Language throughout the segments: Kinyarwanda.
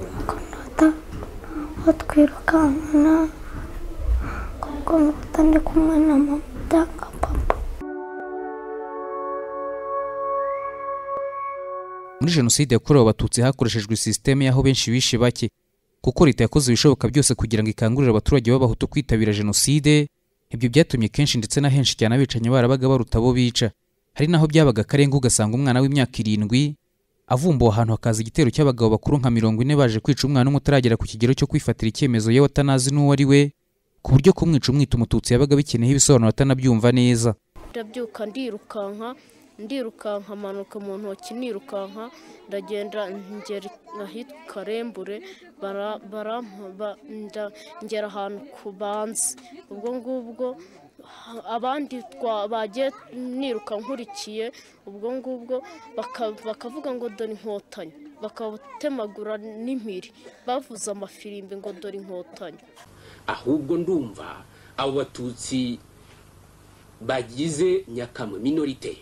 bakanafata batwirukankana kuko ndi kumwe na mama cyangwa papa muri jenoside yakorewe abatutsi hakoreshejwe sisiteme y'aho benshi bishe bake kuko leta yakoze ibishoboka byose kugira ngo ikangurire abaturage b'abahutu kwitabira jenoside ibyo byatumye kenshi ndetse na henshi cyane abicanyi barabaga baruta abo bica hari naho byabaga akarenga ugasanga umwana w'imyaka irindwi avumbuwe ahantu hakaza igitero cy'abagabo bakuru nka mirongo ine baje kwica umwana umwe utaragera ku kigero cyo kwifatira icyemezo yewe atanazi n'uwo ari we ku buryo kumwica umwita umututsi yabaga bikeneyeho ibisobanuro atanabyumva neza ndabyuka ndirukanka ndirukanka manuka mu ntoki nirukanka ndagenda ngera ahitwa karembure ngera ahantu ku banze ubwo ngubwo abandi bagiye niruka nkurikiye ubwo ngubwo bakavuga ngo dore inkotanyi bakabutemagura n'impiri bavuze amafirimbi ngo dore inkotanyi ahubwo ndumva abo batutsi bagize nyakamwe minorite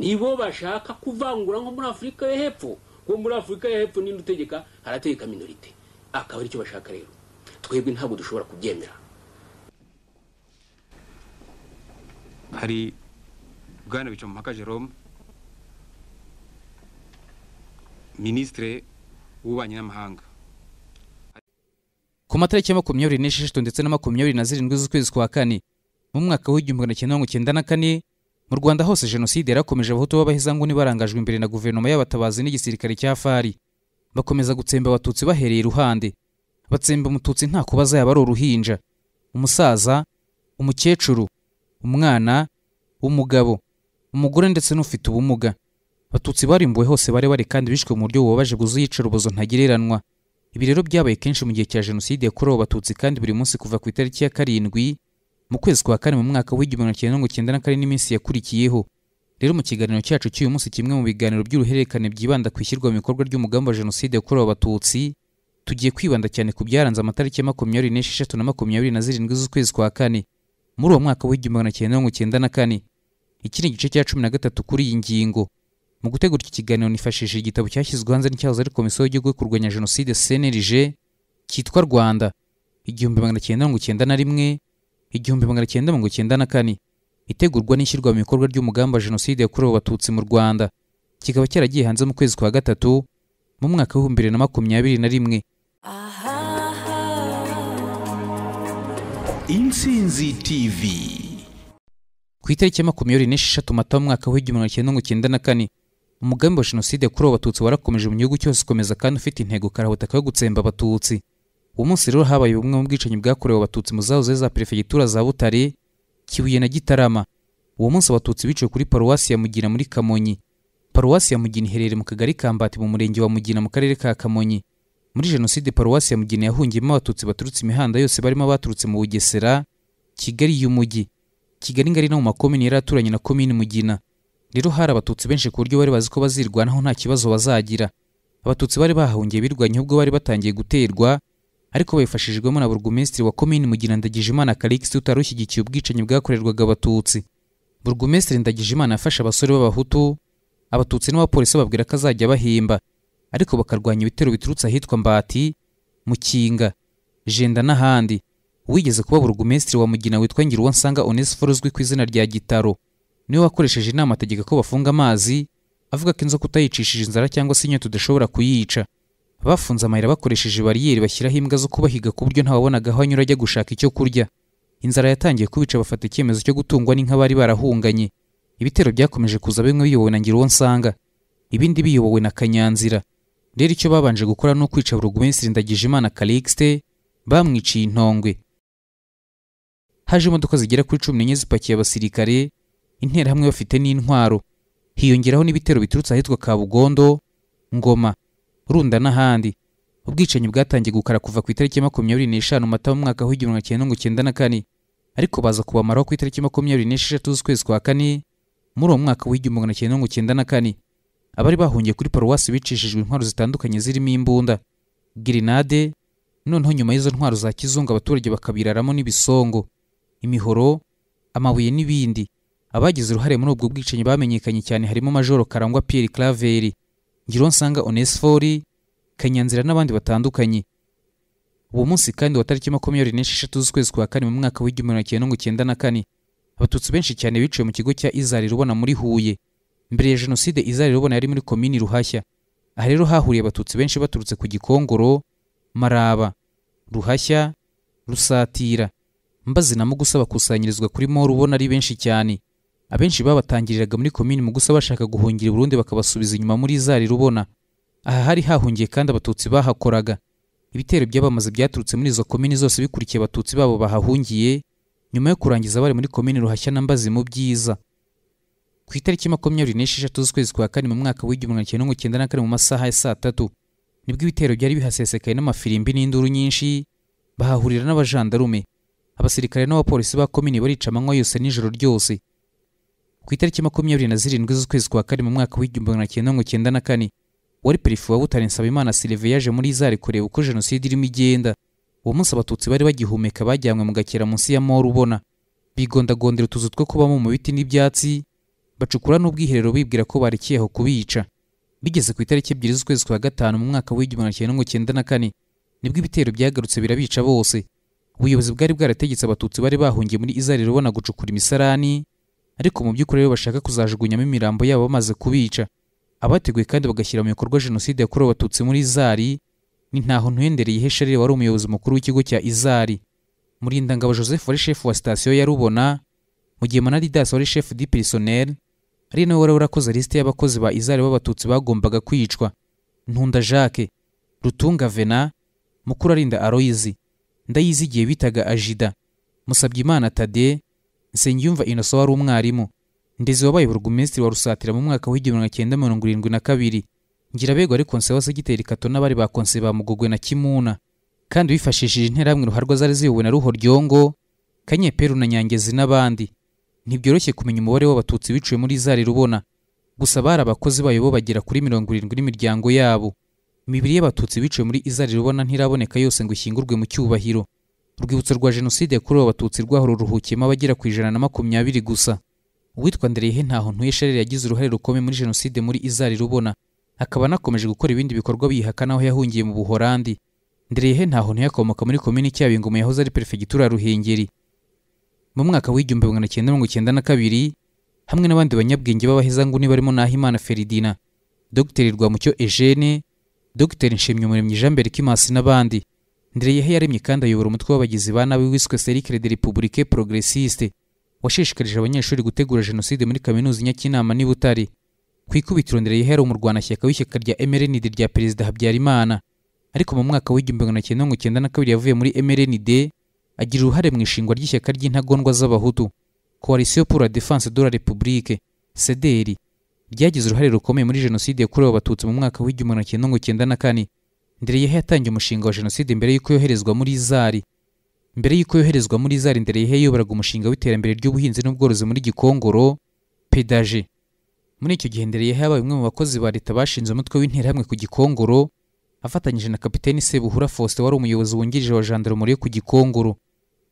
nibo bashaka kuvangura nko muri afurika yo hepfo kuko muri afurika yo hepfo ninde utegeka harategeka minorite akaba aricyo bashaka rero twebwe ntabwo dushobora kubyemera hari bwana bicamumpaka jerome minisitire w'ububanyi n'amahanga ku matariki ya makumyabiri n'esheshatu ndetse na makumyabiri na zirindwi z'ukwezi kwa kane mu mwaka w'igihumbi magana cyenda mirongo icyenda na kane mu rwanda hose jenoside yarakomeje abahutu b'abahezanguni barangajwe imbere na guverinoma y'abatabazi n'igisirikare cya fari bakomeza gutsemba abatutsi bahereye iruhande batsemba umututsi nta kubaza yaba ari uruhinja umusaza umukecuru umwana w’umugabo umugore ndetse n'ufite ubumuga abatutsi barimbuwe hose bare bari kandi bishwe mu buryo bubabaje bwuzuye iyicarubozo ntagereranywa ibi rero byabaye kenshi mu gihe cya jenoside yakorewe abatutsi kandi buri munsi kuva ku itariki ya karindwi mu kwezi kwa kane mu mwaka w'igihumbi kimwe mirongo icyenda na kane n'iminsi yakurikiyeho rero mu kiganiro cyacu cy'uyu munsi kimwe mu biganiro by'uruhererekane byibanda ku ishyirwa mu bikorwa ry'umugambi wa jenoside yakorewe abatutsi tugiye kwibanda cyane ku byaranze amatariki ya makumyabiri n'esheshatu na makumyabiri na zirindwi z'ukwezi kwa kane muri uwo mwaka w'igihumbi magana cyenda mirongo icyenda na kane iki ni igice cya cumi na gatatu kuri iyi ngingo mu gutegura iki kiganiro nifashishije igitabo cyashyizwe hanze n'icyahoze ari komisiyo y'igihugu yo kurwanya jenoside cnlg cyitwa rwanda igihumbi magana cyenda mirongo icyenda na rimwe igihumbi magana cyenda mirongo icyenda na kane itegurwa n'ishyirwa mu bikorwa ry’umugamba jenoside yakorewe abatutsi mu rwanda kikaba cyaragiye hanze mu kwezi kwa gatatu mu mwaka w'ibihumbi bibiri na makumyabiri na rimwe Aha. intsinzi tv ku itariki ya makumyabiri n'esheshatu mata w'umwaka w'igihumbi kimwe mirongo icyenda na kane umugambi wa jenoside yakorewe abatutsi warakomeje mu gihugu cyose ukomeza kandi ufite intego karabutaka yo gutsemba abatutsi uwo munsi rero habaye ubumwe mu bwicanyi bwakorewe abatutsi mu zahoze za perefegitura za butare kibuye na gitarama uwo munsi abatutsi biciwe kuri paruwasi ya mugina muri kamonyi paruwasi ya mugina iherereye mu kagari ka mbati mu murenge wa mugina mu karere ka kamonyi muri jenoside paruwasi ya mugina yahungiyemo abatutsi baturutse imihanda yose barimo abaturutse mu bugesera kigali y'umujyi kigali ngari no mu makomini yari aturanye na komini mugina rero hari abatutsi benshi ku buryo bari bazi ko bazirwanaho nta kibazo bazagira abatutsi bari bahahungiye birwanya ubwo bari batangiye guterwa ariko bifashishijwemo na burugumesitiri wa komini mugina ndagijimana karikisi utari ushyigikiye ubwicanyi bwakorerwaga abatutsi burugumesitiri ndagijimana yafashe abasore b'abahutu abatutsi n'abapolisi bababwira ko azajya bahimba ariko bakarwanya ibitero biturutse ahitwa mbati mukinga jenda n'ahandi wigeze kuba burugumesitiri wa mugina witwa ngiruwansanga onesiforo uzwi ku izina rya gitaro niwe wakoresheje inama ategeka ko bafunga amazi avuga ko inzoka utayicishije inzara cyangwa se inyota udashobora kuyica bafunze amayira bakoresheje bariyeri bashyiraho imbwa zo kubahiga ku buryo ntawabonaga aho anyura ajya gushaka icyo kurya inzara yatangiye kubica bafata icyemezo cyo gutungwa n'inka bari barahunganye ibitero byakomeje kuza bimwe biyobowe na ngiruwansanga ibindi biyobowe na kanyanzira rero icyo babanje gukora ni ukwica burugumwe sirindagije imana karikisite bamwiciye intongwe haje imodoka zigera kuri cumi n'enye zipakiye abasirikare interahamwe bafite n'intwaro hiyongeraho n'ibitero biturutse ahitwa kabugondo ngoma runda n'ahandi ubwicanyi bwatangiye gukara kuva ku itariki makumyabiri n'eshanu mata mu mwaka w'igihumbi magana mirongo icyenda na kane ariko baza kubamaraho ku itariki makumyabiri n'esheshatu z'ukwezi kwa kane muri uwo mwaka w'igihumbi magana mirongo icyenda na kane abari bahungiye kuri paruwasi bicishijwe intwaro zitandukanye zirimo imbunda girinade noneho nyuma y'izo ntwaro za kizungu abaturage bakabiraramo n'ibisongo imihoro amabuye n'ibindi abagize uruhare muri ubwo bwicanyi bamenyekanye cyane harimo majoro karangwa pierre claveri ngironsanga onesifori kanyanzira n'abandi batandukanye uwo munsi kandi wa tariki makumyabiri n'esheshatu z'ukwezi kwa kane mu mwaka w'igihumbi kimwe na cyenda na kane abatutsi benshi cyane biciwe mu kigo cya izari rubona muri huye mbere ya jenoside izari rubona yari muri komini ruhashya aha rero hahuriye abatutsi benshi baturutse ku gikongoro maraba ruhashya rusatira mbazi na mugusa bakusanyirizwa kuri moro Rubona ari benshi cyane abenshi babatangiriraga muri komini mugusa bashaka guhungira i burundi bakabasubiza inyuma muri izari rubona aha hari hahungiye kandi abatutsi bahakoraga ibitero by’abamaze byaturutse muri izo komini zose bikurikiye abatutsi babo bahahungiye nyuma yo kurangiza bari muri komini ruhashya na mbazi mu byiza ku itariki makumyabiri n'esheshatu z'ukwezi kwa kane mu mwaka w'igihumbi magana cyenda na kane mu masaha ya saa tatu nibwo ibitero byari bihasesekaye n'amafirimbi n'induru nyinshi bahahurira n'abajandarume abasirikare n'abapolisi ba komini barica amanywa yose n'ijoro ryose ku itariki makumyabiri na zirindwi z'ukwezi kwa kane mu mwaka w'igihumbi magana cyenda mirongo icyenda na kane wari perefe wa butare nsabimana silive yaje muri izari kureba uko jenoside irimo igenda uwo munsi abatutsi bari bagihumeka bajyanywe mu gakera munsi ya moro ubona bigondagondera utuzu two kubamo mu biti n'ibyatsi bacukura n'ubwiherero bibwira ko barekeyeho kubica bigeze ku itariki ebyiri z'ukwezi kwa gatanu mu mwaka w'igihumbi magana cyenda na kane nibwo ibitero byagarutse birabica bose ubuyobozi bwari bwarategetse abatutsi bari bahungiye muri izari rubona gucukura imisarani ariko mu by'ukuri rero bashaka kuzajugunyamo imirambo yabo bamaze kubica abateguye kandi bagashyira mu bikorwa jenoside yakorewe abatutsi muri izari ni ntaho ntuyendereye ihesharire wari umuyobozi mukuru w'ikigo cya izari murindangabo joseph wari shefu wa sitasiyo ya rubona mu gihe manadidas wari shefu di perisoneri ari nawe wari warakoze lisite y'abakozi ba izari b'abatutsi bagombaga kwicwa ntunda jacques rutunga vena mukuru arinda aroyizi ndayizi igihe bitaga ajida musabyimana tade nsengiyumva inoso wari umwarimu ndezi wabaye burugumesitiri wa rusatira mu mwaka w'igihumbi cyenda mirongo irindwi na kabiri ngira abegwa ari konse wa segiteri kato n'abari ba konse ba mugogwe na kimuna kandi wifashishije interahamwe ruharwa zari ziyobowe na ruho ruhoryongo kanyeperu na nyangezi n'abandi ntibyoroshye kumenya umubare w'abatutsi biciwe muri za rubona gusa bari abakozi bayo bo bagera kuri mirongo irindwi n'imiryango yabo imibiri y'abatutsi biciwe muri izari rubona ntiraboneka yose ngo ishyingurwe mu cyubahiro urwibutso rwa jenoside yakorewe abatutsi rwaho ruruhukiyemo abagera ku ijana na makumyabiri gusa uwitwa nderehe ntaho ntuye sharire yagize uruhare rukomeye muri jenoside muri izari rubona akaba anakomeje gukora ibindi bikorwa biyihakana naho yahungiye mu buhorandi nderehe ntaho ntuye akomoka muri komini cyabingoma yahoze ari perefegitura ruhengeri mu mwaka w'igihumbi magana cyenda mirongo icyenda na kabiri hamwe n'abandi banyabwenge b'abahezanguni barimo nahimana feridina dr rwamucyo eugene dr nshimyumuremyi jean berikimasi n'abandi ndereyeho yaremye kandi ayobora umutwe w'abagizi ba nabi wiswe cercle de republique progressiste washishikarije abanyeshuri gutegura jenoside muri kaminuza nyakinama n'i butare ku ikubitiro ndereyeho yari umurwanashyaka w'ishyaka rya mrnd rya perezida habyarimana ariko mu mwaka w'igihumbi magana cyenda mirongo icyenda na kabiri yavuye muri mrnd agira uruhare mu ishingwa ry'ishyaka ry'intagondwa z'abahutu coalition pour la défense de la république cdr ryagize uruhare rukomeye muri jenoside yakorewe abatutsi mu mwaka w'igihumbi magana cyenda na kane ndereyehe yatangiye umushinga wa jenoside mbere y'uko yoherezwa muri zari mbere y'uko yoherezwa muri zari ndereyehe yoboraga umushinga w'iterambere ry'ubuhinzi n'ubworozi muri gikongoro pedaje muri icyo gihe ndereyehe yabaye umwe mu bakozi ba leta bashinze umutwe w'interahamwe ku gikongoro afatanyije na kapiteni sebuhura faustin wari umuyobozi wungirije wa jandarumori yo ku gikongoro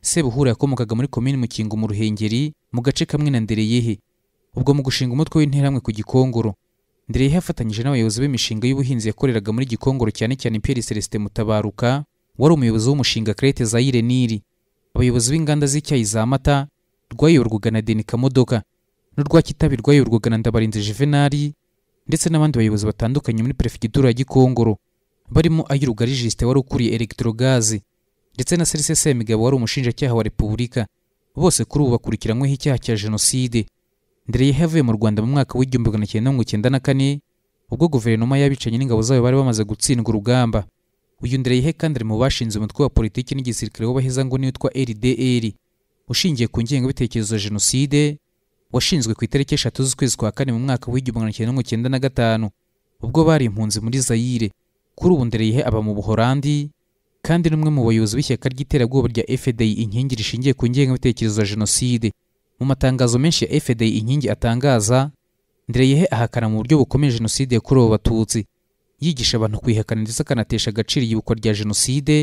sebuhura yakomokaga muri komini mukingo mu ruhengeri mu gace kamwe na ndereyehe ubwo mu gushinga umutwe w'interahamwe ku gikongoro ndereyehe afatanyije n'abayobozi b'imishinga y'ubuhinzi yakoreraga muri gikongoro cyane cyane pierre celestin mutabaruka wari umuyobozi w'umushinga crete zaire niri abayobozi b'inganda z'icyayi za mata rwayoborwaga na deni kamodoka n'urwa kitabi rwayoborwaga na ndabarinzi juvenali ndetse n'abandi bayobozi batandukanye muri perefegitura ya gikongoro barimo Ayirugari wari ukuriye Electrogazi ndetse na Serise Migabo wari umushinjacyaha wa Repubulika bose kuri ubu bakurikiranyweho icyaha cya Jenoside Ndereye yavuye mu Rwanda mu mwaka w'igihumbi magana cyenda mirongo icyenda na kane ubwo guverinoma y'abicanyi n'ingabo zayo bari bamaze gutsindwa urugamba uyu Ndereyehe kandi ari mu bashinze umutwe wa politiki n'igisirikare w'abaheza ngo witwa RDR ushingiye ku ngengabitekerezo ya Jenoside washinzwe ku itariki eshatu z'ukwezi kwa kane mu mwaka w'igihumbi magana cyenda mirongo icyenda na gatanu ubwo bari impunzi muri Zaire kuri ubu ndereyehe aba mu buhorandi kandi n'umwe mu bayobozi w’ishyaka ry'iterabwoba rya fdi inkingi rishingiye ku ngengabitekerezo ya jenoside mu matangazo menshi ya fdi inkingi atangaza ndereyehe ahakana mu buryo bukomeye jenoside yakorewe abatutsi yigisha abantu kwihakana ndetse akanatesha agaciro iyibukwa rya jenoside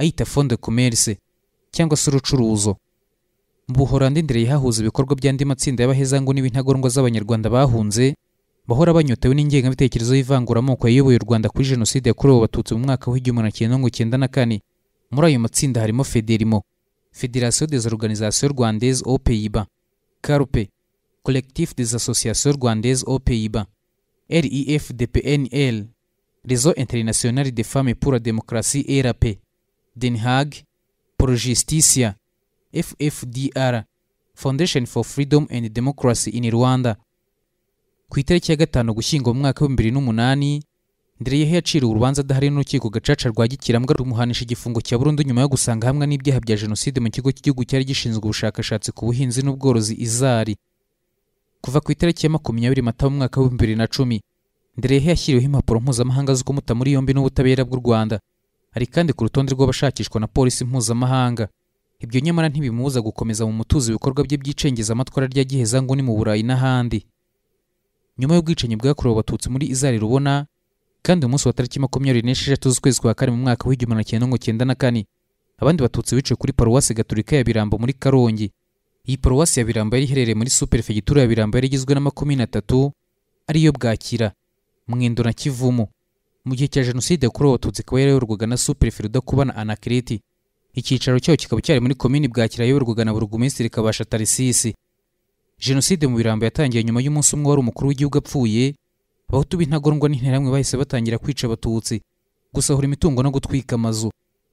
ayita fonde commerce cyangwa se urucuruzo mu buhorandi ndereyehe hahuza ibikorwa by'andi matsinda y'abahezangu n'ibintagondwa z'abanyarwanda bahunze bahora banyotewe n'ingengabitekerezo y'ivanguramoko yayoboye u rwanda kuri jenoside yakorewe abatutsi mu mwaka w'igihumbi na cyenda mirongo icyenda na kane muri ayo matsinda harimo federimo federasiyo des organisations rwandaises au carupe collectif des associations rwandaises au pays-bas ref dpnl réseau international des femmes pour la démocratie rap den haag projustisia ffdr foundation for freedom and democracy in rwanda ku itariki ya gatanu gushyingo mu mwaka w'ibihumbi bibiri n'umunani ndereyeho yaciriwe urubanza adahari n'urukiko gacaca rwa gikirambwa rumuhanisha igifungo cya burundu nyuma yo gusanga hamwe n'ibyaha bya jenoside mu kigo cy'igihugu cyari gishinzwe ubushakashatsi ku buhinzi n'ubworozi izari kuva ku itariki ya makumyabiri mata mu mwaka w'ibihumbi bibiri na cumi ndereyeho yashyiriweho impapuro mpuzamahanga zo kumuta muri yombi n'ubutabera bw'u rwanda ari kandi ku rutonde rw'abashakishwa na polisi mpuzamahanga ibyo nyamara ntibimubuza gukomeza mu mutuzo ibikorwa bye by'icengeza amatwara rya giheza ngo ni mu burayi n'ahandi nyuma y'ubwicanyi bwakorewe abatutsi muri izari rubona kandi umunsi wa tariki makumyabiri n'esheshatu z'ukwezi kwa kane mu mwaka w'igihumbi na cyenda cyenda na kane abandi batutsi biciwe kuri paruwasi gaturika ya birambo muri karongi iyi paruwasi ya birambo yari iherereye muri superefegitura ya birambo yari igizwe n'amakumyabiri atatu ariyo bwakira mwindo na kivumu mu gihe cya jenoside yakorewe abatutsi ikaba yarayoborwaga na supereferi udakubana anakiriti icyicaro cyayo kikaba cyari muri komini bwakira yayoborwaga na burugumesitiri kabasha tarisisi jenoside mu birambo yatangiye nyuma y'umunsi umwe wari umukuru w'igihugu apfuye abahutu b'intagondwa n'interahamwe bahise batangira kwica abatutsi gusahura imitungo no gutwika amazu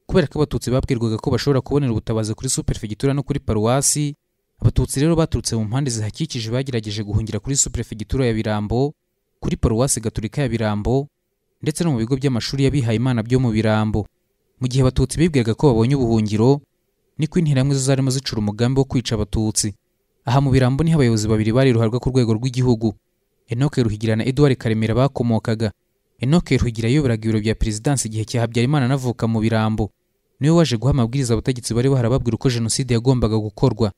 kubera ko abatutsi babwirwaga ko bashobora kubonera ubutabazi kuri Superfegitura no kuri paruwasi abatutsi rero baturutse mu mpande zihakikije bagerageje guhungira kuri Superfegitura ya birambo kuri paruwasi gaturika ya birambo ndetse no mu bigo by'amashuri imana byo mu birambo mu gihe abatutsi bibwiraga ko babonye ubuhungiro ni niko interahamwe zo zarimo zicura umugambi wo kwica abatutsi aha mu birambo niho abayobozi babiri bari ruharwa ku rwego rw'igihugu enoke ruhigira na edouard karemera bakomokaga enoke ruhigira ayoboraga ibiro bya perezidansi igihe cya habyarimana anavuka mu birambo niwe waje guha amabwiriza abategetsi bari barababwira uko jenoside yagombaga gukorwa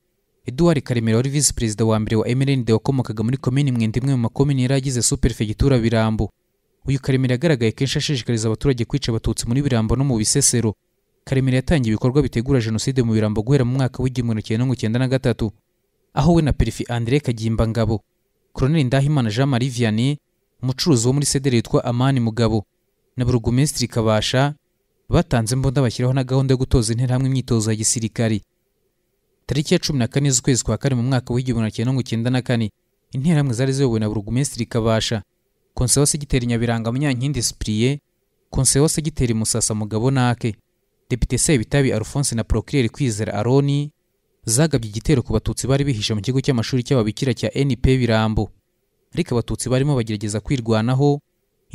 edouard karemera wari visi perezida wa mbere wa mrnd wakomokaga muri komini mwenda imwe mu makomini yari agize superfegitura birambo uyu karemera yagaragaye kenshi ashishikariza abaturage kwica abatutsi muri birambo no mu bisesero karemera yatangiye ibikorwa bitegura jenoside mu birambo guhera mu mwaka w'igihumbi kimwe cyenda na gatatu aho we na Perefe Andre Kagimbangabo Colonel Ndahimana Jean Marie Vianney umucuruzi wo muri Sedere yitwa Amani Mugabo na Burugumesitiri Kabasha batanze imbunda bashyiraho na gahunda yo gutoza interahamwe imyitozo ya gisirikare. tariki ya cumi na kane z'ukwezi kwa kane mu mwaka w'igihumbi na mirongo icyenda na kane interahamwe zari ziyobowe na Burugumesitiri Kabasha Konseye Segiteri Nyabiranga Munyankindi Cyprien Konseye Segiteri Musasa Mugabo Nake Depite Sebitabi Alphonse na Procureur Kwizera Aroni zagabye igitero ku batutsi bari bihishe mu kigo cy'amashuri cy'ababikira cya np birambo ariko abatutsi barimo bagerageza kwirwanaho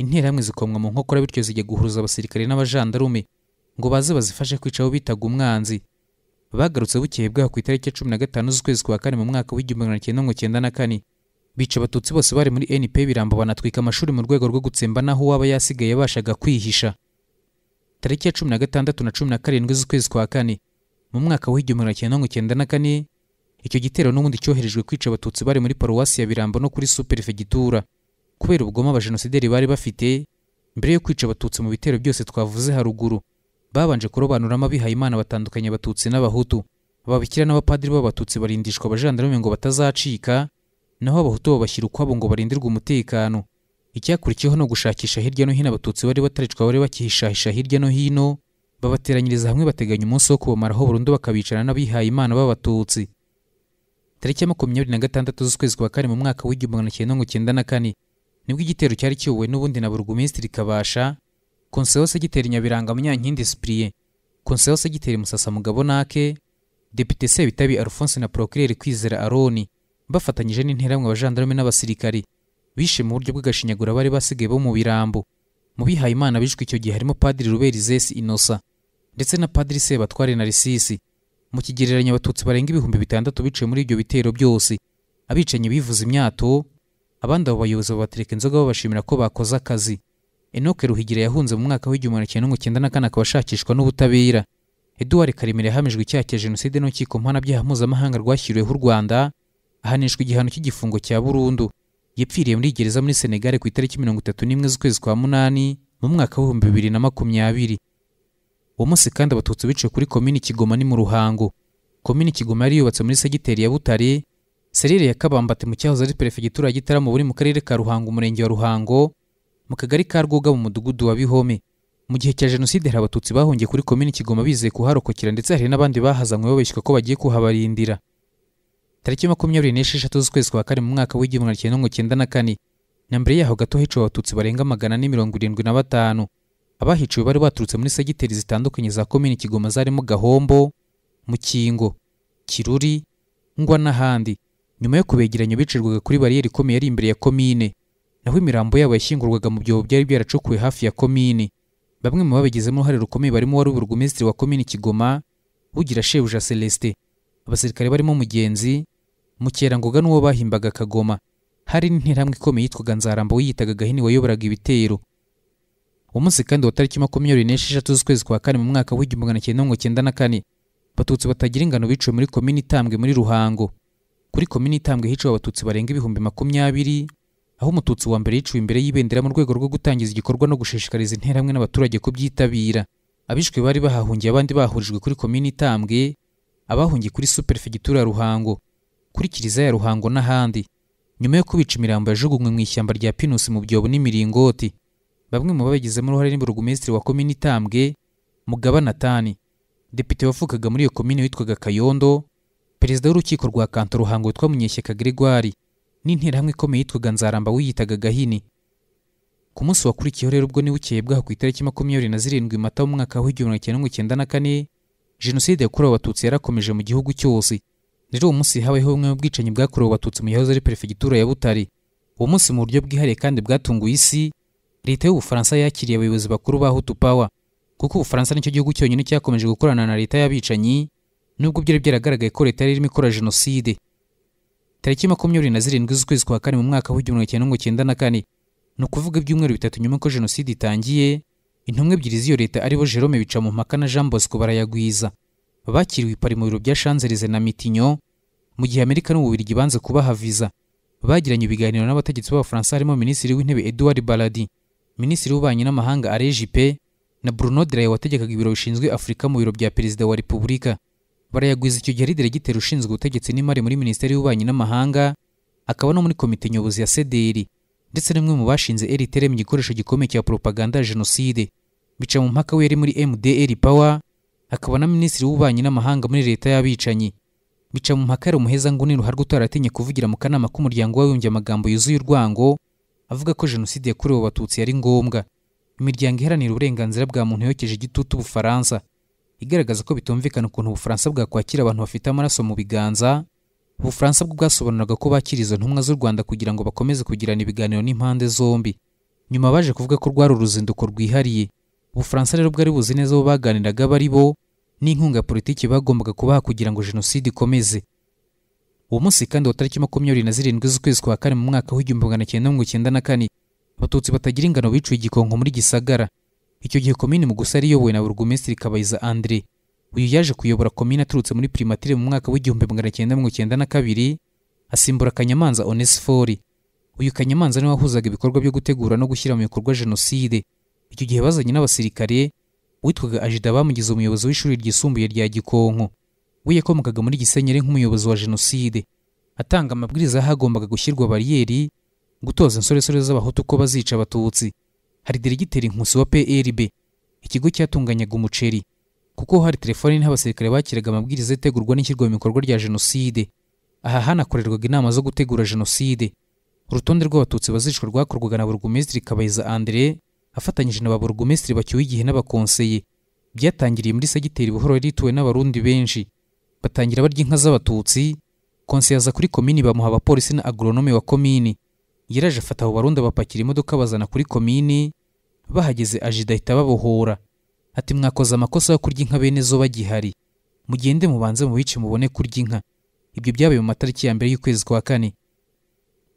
interahamwe zikomwa mu nkokora bityo zijya guhuruza abasirikare n'abajandarume ngo baze bazifashe kwicaho bitaga umwanzi bagarutse bukeye bwaho ku itariki ya cumi na gatanu z'ukwezi kwa kane mu mwaka w'igihumbi magana cyenda mirongo icyenda na kane bica abatutsi bose bari muri np birambo banatwika amashuri mu rwego rwo gutsemba n'aho uwaba yasigaye yabashaga kwihisha tariki ya cumi na gatandatu na cumi na karindwi z'ukwezi kwa kane mu mwaka w'igihumbi magana cyenda icyenda na kane icyo gitero n'ubundi cyoherejwe kwica abatutsi bari muri paruwasi ya birambo no kuri superefegitura kubera ubugome abajenosideri bari bafite mbere yo kwica abatutsi mu bitero byose twavuze haruguru babanje kurobanuramo abihaye imana batandukanye abatutsi n'abahutu ababikira n'abapadiri b'abatutsi barindishwa abajandarume ngo batazacika naho abahutu babashyira ukwabo ngo barindirwe umutekano icyakurikiyeho no gushakisha hirya no hino abatutsi bari bataricwa bari bakihishahisha hirya no hino babateranyiriza hamwe bateganya umunsi wo kubamaraho burundu bakabicarana n'abihaye imana b'abatutsi tariki ya makumyabiri na gatandatu z'ukwezi kwa kane mu mwaka w'igihumbi magana cyenda mirongo icyenda na kane nibwo igitero cyari kiyobowe n'ubundi na burugumistiri kabasha konseho segiteri nyabiranga munyankindi sipiriye konseho segiteri musasamugabo nake depite sebitabi alphonse na procureur kwizera aroni bafatanyije n'interamwe abajandarume n'abasirikari bishe mu buryo bw'agashinyagura bari basigaye bo mu birambo mu bihaye imana bishwe icyo gihe harimo padiri ruberi zesi inosa ndetse na padiri sebatware narisisi mu kigereranyo abatutsi barenga ibihumbi bitandatu biciye muri ibyo bitero byose abicanyi bivuza imyato abandi abo bayobozi babatereka inzoga babashimira ko bakoze akazi enoke ruhigira yahunze mu mwaka w'igihumbi kimwe magana cyenda na kane akaba ashakishwa n'ubutabera eduwari karemera yahamijwe icyaha cya jenoside n'urukiko mpanabyaha mpuzamahanga rwashyiriweho u rwanda ahanishwa igihano cy'igifungo cya burundu yapfiriye muri gereza muri senegal ku itariki mirongo itatu n'imwe z'ukwezi kwa munani mu mwaka w'ibihumbi bibiri na makumyabiri uwo munsi kandi abatutsi biciwe kuri komini kigoma ni mu ruhango komini kigoma yari yubatse muri segiteri ya butare serire ya kabambati mu cyahoze ari perefegitura ya gitaramo buri mu karere ka ruhango umurenge wa ruhango mu kagari ka rwoga mu mudugudu wa bihome mu gihe cya jenoside hari abatutsi bahungiye kuri komini kigoma bizeye kuharokokera ndetse hari n'abandi bahazanywe babeshywa ko bagiye kuhabarindira tariki makumyabiri n'esheshatu z'ukwezi kwa kane mu mwaka w'igihumbi cyenda mirongo icyenda na kane na mbere yaho gato hiciwe abatutsi barenga magana ane mirongo irindwi na batanu abahiciwe bari baturutse muri segiteri zitandukanye za komini kigoma zarimo gahombo mukingo kiruri ngwa n'ahandi nyuma yo kubegeranya bicirwaga kuri bariyeri ikomeye yari imbere ya komine naho imirambo yabo yashyingurwaga mu byobo byari byaracukuwe hafi ya komini bamwe mu babigizemo uruhare rukomeye barimo wari uburugumesitiri wa komini kigoma bugira shebuja celestin abasirikare barimo mugenzi mukerangoga n'uwo bahimbaga Kagoma hari n'interahamwe ikomeye yitwaga nzaramba wiyitaga gahini wayoboraga ibitero umunsi kandi wa tariki makumyabiri n'esheshatu z'ukwezi kwa kane mu mwaka w'igihumbi magana cyenda mirongo cyenda na kane abatutsi batagira ingano biciwe muri komini itambwe muri ruhango kuri komini itambwe hiciwe abatutsi barenga ibihumbi makumyabiri aho umututsi wa mbere yiciwe imbere y'ibendera mu rwego rwo gutangiza igikorwa no gushishikariza interahamwe n'abaturage kubyitabira abishwe bari bahahungiye abandi bahurijwe kuri komini itambwe abahungiye kuri superefegitura ruhango kuri kiliziya ya ruhango n'ahandi nyuma yo kubica imirambo yajugunywe mu ishyamba rya pinusi mu byobo n'imiringoti bamwe mu babigizemo uruhare ni burugumesitiri wa komini itambwe mugaba natani depite wavukaga muri iyo komini witwaga kayondo perezida w'urukiko rwa kanto ruhango witwa munyeshyaka gregoire n'interahamwe ikomeye yitwaga nzaramba wiyitaga gahini ku munsi wakurikiyeho rero ubwo nibukeye bwaho ku itariki makumyabiri na zirindwi mata w'umwaka w'igihumbi kimwe cyenda na kane jenoside yakorewe abatutsi yarakomeje mu gihugu cyose rero uwo munsi habayeho bumwe mu bwicanyi bwakorewe abatutsi mu yahoze ari perefegitura ya butare uwo munsi mu buryo bwihariye kandi bwatunguye isi leta y'ubufaransa yakiriye abayobozi bakuru ba hutu pawa kuko ubufaransa nicyo gihugu cyonyine cyakomeje gukorana na leta y'abicanyi nubwo byari byaragaragaye ko leta yari irimo ikora jenoside tariki makumyabiri na zirindwi z'ukwezi kwa kane mu mwaka w'igihumbi kimwe mirongo icyenda na kane ni ukuvuga ibyumweru bitatu nyuma ko jenoside itangiye intumwa ebyiri z'iyo leta aribo jerome bica mu mpaka na jean bosco barayagwiza bakiriwe ipari mu biro bya Shanzelize na Mitinyo mu gihe Amerika n'Ububiligi banze kubaha viza bagiranye ibiganiro n'abategetsi b'Abafaransa harimo Minisitiri w'Intebe Edouard Baladi Minisitiri w'Ububanyi n'Amahanga Alain na Bruno Delahaye wategekaga ibiro bishinzwe Afurika mu biro bya Perezida wa Repubulika barayagwiza icyo gihe ari ushinzwe ubutegetsi n'imari muri Minisiteri y'Ububanyi n'Amahanga akaba no muri komite nyobozi ya CDR ndetse n'umwe mu bashinze RTL mu gikoresho gikomeye cya propaganda ya jenoside bica mu mpaka we yari muri MDR Power akaba na minisitiri w'ububanyi n'amahanga muri leta y'abicanyi bica mu mpaka umuheza ngo ni ruharwa utaratinye kuvugira mu kanama k'umuryango w'abibumbye amagambo yuzuye urwango avuga ko jenoside yakorewe abatutsi yari ngombwa imiryango iharanira uburenganzira bwa muntu yokeje igitutu ubufaransa igaragaza ko bitumvikana ukuntu ubufaransa bwakwakira abantu bafite amaraso mu biganza ubufaransa bwo bwasobanuraga ko bakira izo ntumwa z'u rwanda kugira ngo bakomeze kugirana ibiganiro n'impande zombi nyuma baje kuvuga ko rwari uruzinduko rwihariye ubufaransa rero bwari buzi neza abo baganiraga bari bo n'inkunga ya politiki bagombaga kubaha kugira ngo jenoside ikomeze uwo munsi kandi wa tariki makumyabiri na zirindwi z'ukwezi kwa kane mu mwaka w'igihumbi magana cyenda mirongo icyenda na kane abatutsi batagira ingano biciwe igikonko muri gisagara icyo gihe komini mu gusa iyobowe na burugumesitiri kabayiza andre uyu yaje kuyobora komini aturutse muri primatire mu mwaka w'igihumbi magana cyenda mirongo icyenda na kabiri asimbura kanyamanza onesifori uyu kanyamanza niwe wahuzaga ibikorwa byo gutegura no gushyira mu bikorwa jenoside icyo gihe bazanye n'abasirikare witwaga ajida bamugize umuyobozi w'ishuri ryisumbuye rya gikonko we yakomokaga muri gisenyeri nk'umuyobozi wa jenoside atanga amabwiriza hagombaga gushyirwa bariyeri gutoza insoresore z'abahutu ko bazica abatutsi hari deregiteri nkusi wa PLB ikigo cyatunganyaga umuceri kuko hari telefoni n'abasirikare bakiraga amabwiriza ategurwa n'ishyirwa mu bikorwa rya jenoside aha hanakorerwaga inama zo gutegura jenoside urutonde rw'abatutsi bazicwa rwakorwaga na burugumesitiri kabayiza andire afatanyije na ba burugumesitiri bacyuye igihe n'abakonseye byatangiriye muri segiteri buhoro yari n'abarundi benshi batangira barya inka z'abatutsi konseye aza kuri komini bamuha abapolisi na agoronome wa komini yaraje afata abo barundi abapakira imodoka bazana kuri komini bahageze ajida ahita babohora ati mwakoze amakosa yo kurya inka bene zo bagihari mugende mubanze mubice mubone kurya inka ibyo byabaye mu matariki ya mbere y'ukwezi kwa kane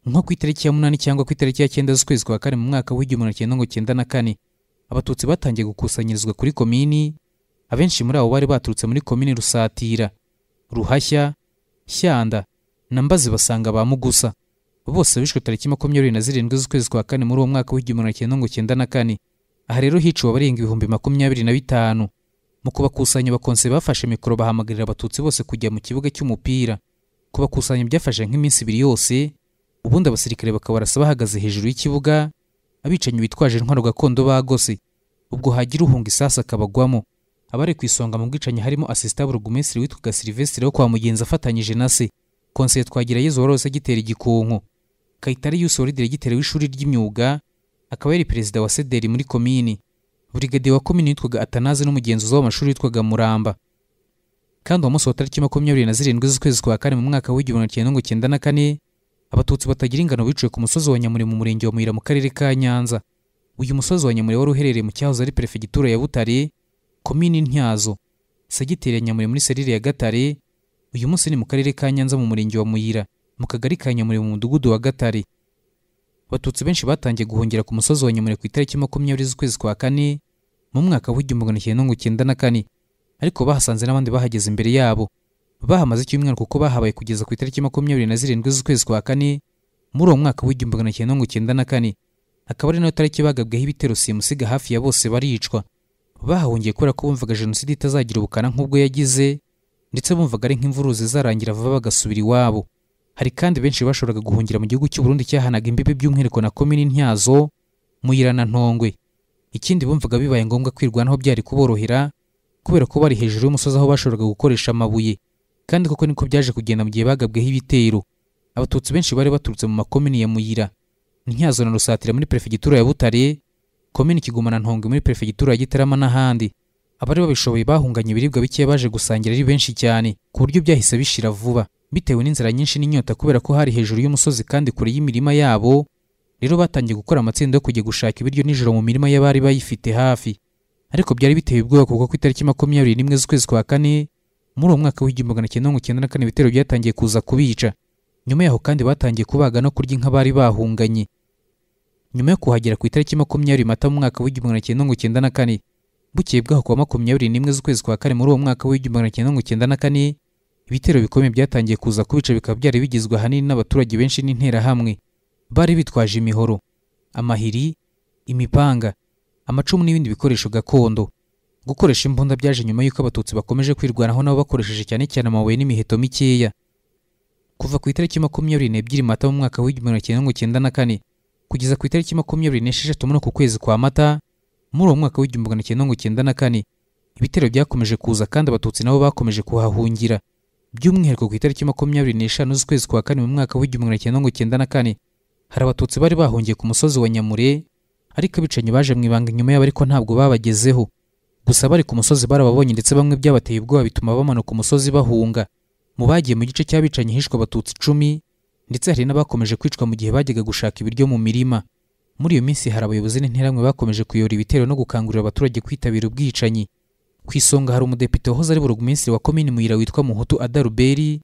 nko ku itariki ya munani cyangwa ku itariki ya cyenda z'ukwezi kwa kane mu mwaka w'igihumbi kimwe mirongo cyenda na kane abatutsi batangiye gukusanyirizwa kuri komini abenshi muri abo bari baturutse muri komini rusatira ruhashya shyanda na mbazi basanga ba mugusa bose bishwe tariki makumyabiri na zirindwi z'ukwezi kwa kane muri uwo mwaka w'igihumbi kimwe mirongo cyenda na kane aha rero hiciwe abarenga ibihumbi makumyabiri na bitanu mu kubakusanya abakonse bafashe mikoro bahamagarira abatutsi bose kujya mu kibuga cy'umupira kubakusanya byafashe nk'iminsi ibiri yose ubundi abasirikare bakaba barasa bahagaze hejuru y'ikibuga abicanyi bitwaje intwaro gakondo bagose ubwo hagira uhunga isasa akabagwamo abari ku isonga mu bwicanyi harimo asisita burugumesitiri witwaga silivesitiri wo kwa mugenzi afatanyije na se konseye twagirayezu wari wasegiteri gikonko kayitari yusi wari diregiteri w'ishuri ry'imyuga akaba yari perezida wa sederi muri komini burigadiye wa komini witwaga atanaze n'umugenzuzi w'amashuri witwaga muramba kandi uwo munsi wa tariki makumyabiri na zirindwi z'ukwezi kwa kane mu mwaka w'igihumbi kimwe cyenda na kane abatutsi batagira ingano biciwe ku musozi wa nyamure mu murenge wa muyira mu karere ka nyanza uyu musozi wa nyamure wari uherereye mu cyahoze ari perefegitura ya butare komini ntyazo segiteri ya nyamure muri serire ya gatare uyu munsi ni mu karere ka nyanza mu murenge wa muyira mu kagari ka nyamure mu mudugudu wa gatare abatutsi benshi batangiye guhungira ku musozi wa nyamure ku itariki makumyabiri z'ukwezi kwa kane mu mwaka w'igihumbi magana cyenda mirongo icyenda na kane ariko bahasanze n'abandi bahageze imbere yabo bahamaze icyumweru kuko bahabaye kugeza ku itariki makumyabiri na zirindwi z'ukwezi kwa kane muri uwo mwaka w'igihumbi magana cyenda mirongo icyenda na kane akaba ari nayo tariki bagabweho ibitero simusiga hafi ya bose baricwa bahahungiye kubera ko bumvaga jenoside itazagira ubukana nk'ubwo yagize ndetse bumvaga ari nk'imvururu zarangira vuba bagasubira iwabo hari kandi benshi bashoboraga guhungira mu gihugu cy'uburundi cyahanaga imbibi by'umwihariko na komini ntyazo muyira na ntongwe ikindi bumvaga bibaye ngombwa kwirwanaho byari kuborohera kubera ko bari hejuru y'umusozi aho bashoboraga gukoresha amabuye kandi koko niko byaje kugenda mu gihe bagabweho ibitero abatutsi benshi bari baturutse mu makomini ya muyira ntyazo na rusatira muri perefegitura ya butare komini kigumana ntongo muri perefegitura ya gitarama n'ahandi abari babishoboye bahunganye ibiribwa bike baje gusangira ari benshi cyane ku buryo byahise bishira vuba bitewe n'inzara nyinshi n'inyota kubera ko hari hejuru y'umusozi kandi kure y'imirima yabo rero batangiye gukora amatsinda yo kujya gushaka ibiryo nijoro mu mirima y'abari bayifite hafi ariko byari biteye ubwoba kuko ku itariki makumyabiri n'imwe z'ukwezi kwa kane muri uwo mwaka w'igihumbi magana cyenda mirongo icyenda na kane ibitero byatangiye kuza kubica nyuma yaho kandi batangiye kubaga no kurya inka bari bahunganye nyuma yo kuhagera ku itariki makumyabiri mata mu mwaka w'igihumbi magana cyenda mirongo icyenda na kane bukeye bwaho kuwa makumyabiri n'imwe z'ukwezi kwa kane muri uwo mwaka w'igihumbi magana cyenda mirongo icyenda na kane ibitero bikomeye byatangiye kuza kubica bikaba byari bigizwe ahanini n'abaturage benshi n'interahamwe bari bitwaje imihoro amahiri imipanga amacumu n'ibindi bikoresho gakondo gukoresha imbunda byaje nyuma y'uko abatutsi bakomeje kwirwanaho nabo bakoresheje cyane cyane amabuye n'imiheto mikeya kuva ku itariki makumyabiri n'ebyiri mata mu mwaka w'igihumbi magana cyenda mirongo icyenda na kane kugeza ku itariki makumyabiri n'esheshatu muri uku kwezi kwa mata muri uwo mwaka w'igihumbi magana cyenda mirongo icyenda na kane ibitero byakomeje kuza kandi abatutsi nabo bakomeje kuhahungira by'umwihariko ku itariki makumyabiri n'eshanu z'ukwezi kwa kane mu mwaka w'igihumbi magana cyenda mirongo icyenda na kane hari abatutsi bari bahungiye ku musozi wa nyamure ariko abicanyi baje mu ibanga inyuma yabo ariko ntabwo babagezeho gusa bari ku musozi barababonye ndetse bamwe byabateye ubwoba bituma bamanuka umusozi bahunga mu bagiye mu gice cy'abicanyi hishwe abatutsi icumi ndetse hari n'abakomeje kwicwa mu gihe bajyaga gushaka ibiryo mu mirima muri iyo minsi hari abayobozi n'interamwe bakomeje kuyora ibitero no gukangurira abaturage kwitabira ubwicanyi ku isonga hari umudepite wahoze ari burugumensitiri wa komini muyira witwa muhutu adaruberi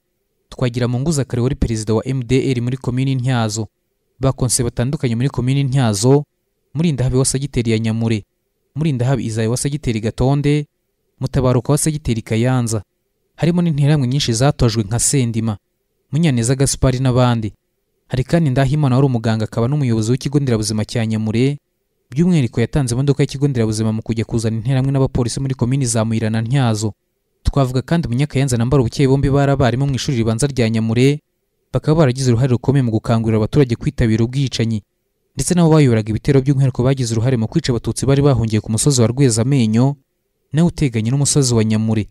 twagira mu nguza kare wari perezida wa mdr muri komini ntyazo bakonse batandukanye muri komini ntyazo muri ndahabe wa sagiteri ya nyamure murindahabi izayi wa segiteri gatonde mutabaruka wa segiteri kayanza harimo n'interamwe nyinshi zatojwe nka sendima munyaneza gasupari n'abandi hari kandi ndahimana wari umuganga akaba n'umuyobozi w'ikigo nderabuzima cya nyamure by'umwihariko yatanze imodoka y'ikigo nderabuzima mu kujya kuzana interamwe n'abapolisi muri komini za muyira na ntyazo twavuga kandi munyakayanza na mbarubukeye bombi bari abarimu mu ishuri ribanza rya nyamure bakaba baragize uruhare rukomeye mu gukangurira abaturage kwitabira ubwicanyi ndetse nabo bayoboraga ibitero by'umwihariko bagize uruhare mu kwica abatutsi bari bahungiye ku musozi wa rwezamenyo nawe uteganye n'umusozi wa nyamure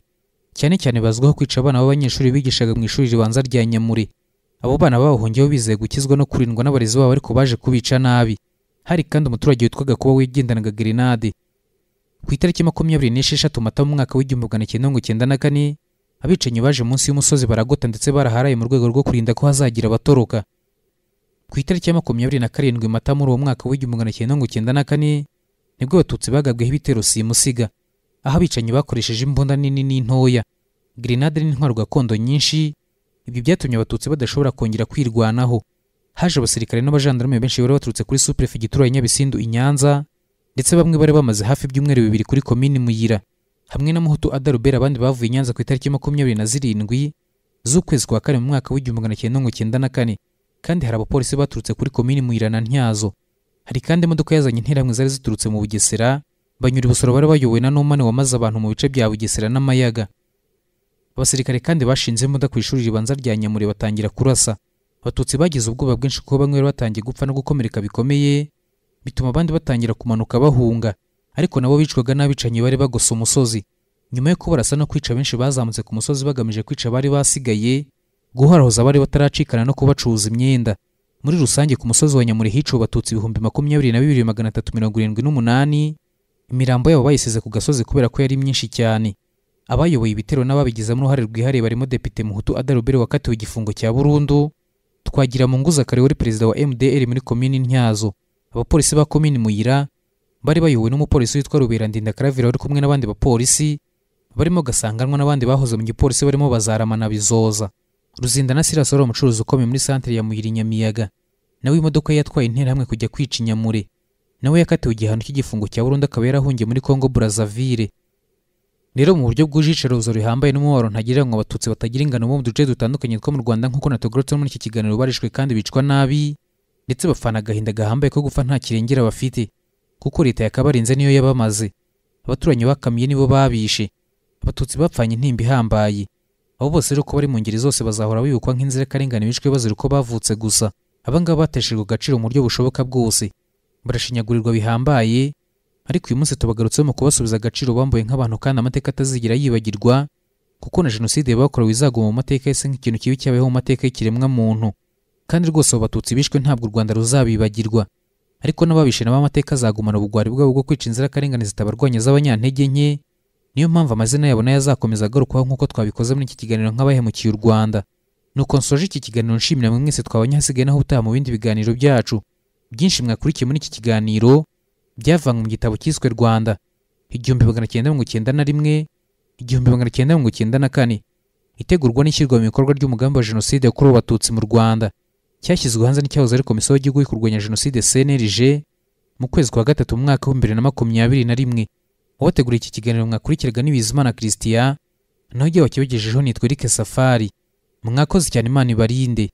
cyane cyane bazwiho kwica abana b'abanyeshuri bigishaga mu ishuri ribanza rya nyamure abo bana babahungiyeho bizeye gukizwa no kurindwa n'abarezi babo ariko baje kubica nabi hari kandi umuturage witwaga kuba wigendanaga grenade ku itariki makumyabiri n'esheshatu mata mu mwaka w'igihumbi magana cyenda mirongo icyenda na kane abicanyi baje munsi y'umusozi baragota ndetse baraharaye mu rwego rwo kurinda ko hazagira abatoroka ku itariki ya makumyabiri na karindwi mata muri uwo mwaka w'igihumbi magana cyenda mirongo icyenda na kane nibwo abatutsi bagabweho ibitero simusiga aho abicanyi bakoresheje imbunda nini n'intoya grenade n'intwaro gakondo nyinshi ibyo byatumye abatutsi badashobora kongera kwirwanaho haje abasirikare n'abajandarume benshi bari baturutse kuri superefegitura ya nyabisindu i nyanza ndetse bamwe bari bamaze hafi ibyumweru bibiri kuri komini muyira hamwe na muhutu adarubera abandi bavuye i nyanza ku itariki makumyabiri na zirindwi z'ukwezi kwa kane mu mwaka w'igihumbi magana cyenda mirongo icyenda na kane kandi hari abapolisi baturutse kuri komini Muirana ntyazo hari kandi imodoka yazanye interamwe zari ziturutse mu bugesera banyura ubusoro bari bayobowe na numane wamaze abantu mu bice bya bugesera n'amayaga abasirikare kandi bashinze imodoka ku ishuri ribanza rya nyamure batangira kurasa abatutsi bagize ubwoba bwinshi kuko bamwe bari batangiye gupfa no gukomereka bikomeye bituma abandi batangira kumanuka bahunga ariko nabo bicwaga n'abicanyi bari bagose umusozi nyuma yo kubarasa no kwica benshi bazamutse ku musozi bagamije kwica abari basigaye guhorahoza abari bataracikana no kubacuruza imyenda muri rusange ku musozi wa nyamure hiciwe abatutsi ibihumbi makumyabiri na bibiri magana atatu mirongo irindwi n'umunani imirambo yabo bayisize ku gasozi kubera ko yari myinshi cyane abayoboye ibitero n'ababigizamo uruhare rwihariye barimo depite muhutu adarubere wakatiwe igifungo cya burundu twagira mu nguza kare wari perezida wa mdr muri komini ntyazo abapolisi ba komini muyira bari bayobowe n'umupolisi witwa rubera ndinda karavira wari kumwe n'abandi bapolisi barimo gasanganwa n'abandi bahoze mu gipolisi barimo bazaramana bizoza ruzindana Silas wari umucuruzi ukomeye muri santire ya muyiri nyamiyaga nawe imodoka ye yatwaye interahamwe kujya kwica inyamure nawe yakatiwe igihano cy'igifungo cya burundu akaba yarahungiye muri congo burazavire rero mu buryo bwuje iyicaruzo rihambaye n'umubabaro ntagirira ngo abatutsi batagira ingano bo mu duce dutandukanye two mu rwanda nk'uko natugoretse muri iki kiganiro barishwe kandi bicwa nabi ndetse bafana agahinda gahambaye ko gupfa nta kirengera bafite kuko leta yakabarinze niyo yabamaze abaturanyi bakamiye nibo babishe abatutsi bapfanye intimba ihambaye abo bose rero uko bari mu ngeri zose bazahora bibukwa nk'inzirakarengane bishwe bazira uko bavutse gusa abangaba bateshejwe agaciro mu buryo bushoboka bwose barashinyagurirwa bihambaye ariko uyu munsi tubagarutseho mu kubasubiza agaciro bambuye nk'abantu kandi amateka atazigera yibagirwa kuko na jenoside yabakorewe izaguma mu mateka ese nk'ikintu kibi cyabayeho mu mateka y'ikiremwa muntu kandi rwose abo batutsi bishwe ntabwo u rwanda ruzabibagirwa ariko n'ababishe nabo amateka azagumana ubugwari bwabo bwo kwica inzirakarengane zitabarwanya z'abanyantege nke niyo mpamvu amazina yabo nayo azakomeza agarukwaho nk'uko twabikoze muri iki kiganiro nk'abahemukiye u rwanda nuko nsoje iki kiganiro nshimira mwe mwese twabonye hasigaye naho utaha mu bindi biganiro byacu byinshi mwakurikiye muri iki kiganiro byavanywe mu gitabo cyiswe rwanda igihumbi magana cyenda mirongo icyenda na rimwe igihumbi magana cyenda mirongo icyenda na kane itegurwa n'ishyirwa mu bikorwa ry'umugambi wa jenoside yakorewe abatutsi mu rwanda cyashyizwe hanze n'icyahoze ari komisiyo y'igihugu yo kurwanya jenoside cnlg mu kwezi kwa gatatu mu mwaka w'ibihumbi bibiri na makumyabiri na rimwe ubateguriye iki kiganiro mwakurikirega ni bizimana christian naho igihe wakibagejejeho nitwa safari mwakoze cyane imana ibarinde